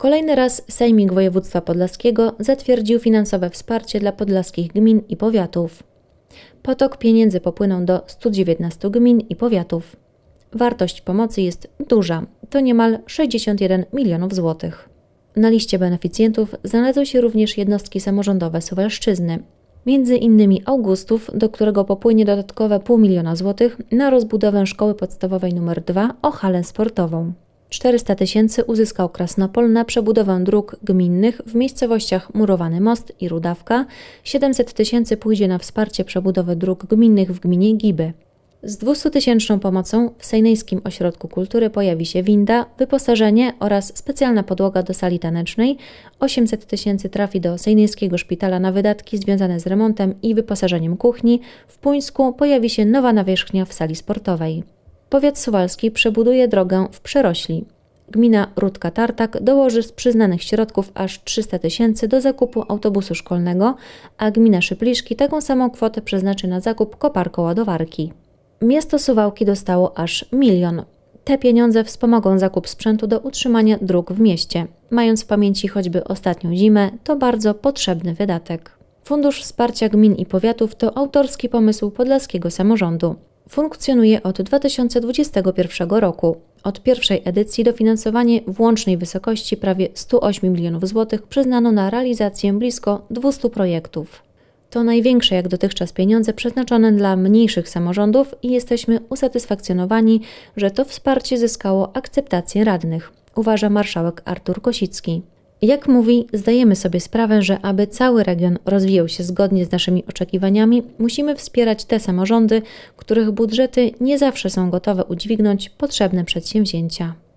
Kolejny raz Sejmik Województwa Podlaskiego zatwierdził finansowe wsparcie dla podlaskich gmin i powiatów. Potok pieniędzy popłynął do 119 gmin i powiatów. Wartość pomocy jest duża, to niemal 61 milionów złotych. Na liście beneficjentów znalazły się również jednostki samorządowe Suwalszczyzny, między innymi Augustów, do którego popłynie dodatkowe pół miliona złotych na rozbudowę szkoły podstawowej nr 2 o halę sportową. 400 tysięcy uzyskał Krasnopol na przebudowę dróg gminnych w miejscowościach Murowany Most i Rudawka, 700 tysięcy pójdzie na wsparcie przebudowy dróg gminnych w gminie Giby. Z 200-tysięczną pomocą w Sejnejskim Ośrodku Kultury pojawi się winda, wyposażenie oraz specjalna podłoga do sali tanecznej. 800 tysięcy trafi do Sejnejskiego Szpitala na wydatki związane z remontem i wyposażeniem kuchni. W Puńsku pojawi się nowa nawierzchnia w sali sportowej. Powiat Suwalski przebuduje drogę w Przerośli. Gmina Rudka-Tartak dołoży z przyznanych środków aż 300 tysięcy do zakupu autobusu szkolnego, a gmina Szypliszki taką samą kwotę przeznaczy na zakup koparko-ładowarki. Miasto Suwałki dostało aż milion. Te pieniądze wspomogą zakup sprzętu do utrzymania dróg w mieście. Mając w pamięci choćby ostatnią zimę, to bardzo potrzebny wydatek. Fundusz Wsparcia Gmin i Powiatów to autorski pomysł podlaskiego samorządu funkcjonuje od 2021 roku. Od pierwszej edycji dofinansowanie w łącznej wysokości prawie 108 milionów złotych przyznano na realizację blisko 200 projektów. To największe jak dotychczas pieniądze przeznaczone dla mniejszych samorządów i jesteśmy usatysfakcjonowani, że to wsparcie zyskało akceptację radnych, uważa marszałek Artur Kosicki. Jak mówi, zdajemy sobie sprawę, że aby cały region rozwijał się zgodnie z naszymi oczekiwaniami, musimy wspierać te samorządy, których budżety nie zawsze są gotowe udźwignąć potrzebne przedsięwzięcia.